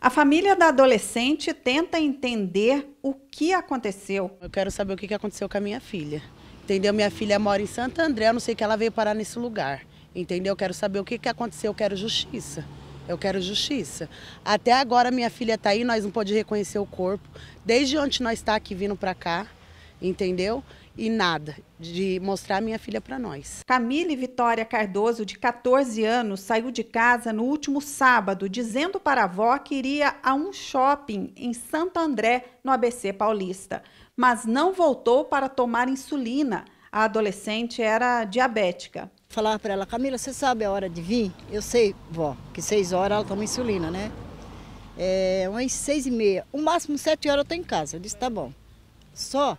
A família da adolescente tenta entender o que aconteceu. Eu quero saber o que aconteceu com a minha filha. Entendeu? Minha filha mora em Santo André, eu não sei que ela veio parar nesse lugar. Entendeu? Eu quero saber o que aconteceu, eu quero justiça. Eu quero justiça. Até agora minha filha está aí, nós não podemos reconhecer o corpo. Desde onde nós está aqui vindo para cá, entendeu? e nada de mostrar minha filha para nós. Camille Vitória Cardoso, de 14 anos, saiu de casa no último sábado dizendo para a avó que iria a um shopping em Santo André, no ABC Paulista, mas não voltou para tomar insulina. A adolescente era diabética. Falava para ela, Camila, você sabe a hora de vir? Eu sei, vó, que seis horas ela toma insulina, né? É umas seis e meia, o máximo sete horas eu estou em casa. Eu disse, tá bom. Só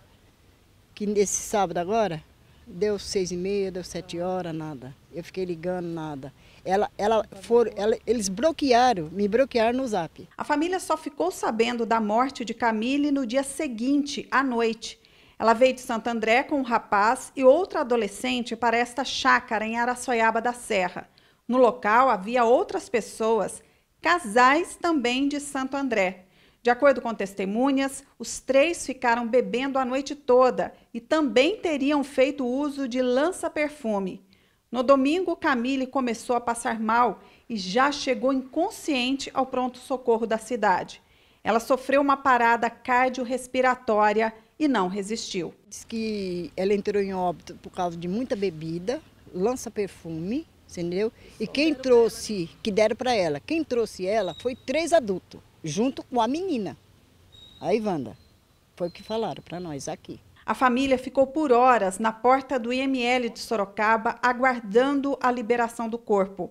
que nesse sábado agora, deu seis e meia, deu sete horas, nada. Eu fiquei ligando, nada. Ela, ela for ela, eles bloquearam, me bloquearam no zap. A família só ficou sabendo da morte de Camille no dia seguinte, à noite. Ela veio de Santo André com um rapaz e outra adolescente para esta chácara em Araçoiaba da Serra. No local havia outras pessoas, casais também de Santo André. De acordo com testemunhas, os três ficaram bebendo a noite toda e também teriam feito uso de lança-perfume. No domingo, Camille começou a passar mal e já chegou inconsciente ao pronto-socorro da cidade. Ela sofreu uma parada cardiorrespiratória e não resistiu. Diz que ela entrou em óbito por causa de muita bebida, lança-perfume, entendeu? E quem trouxe, que deram para ela, quem trouxe ela foi três adultos junto com a menina, a Ivanda. Foi o que falaram para nós aqui. A família ficou por horas na porta do IML de Sorocaba aguardando a liberação do corpo.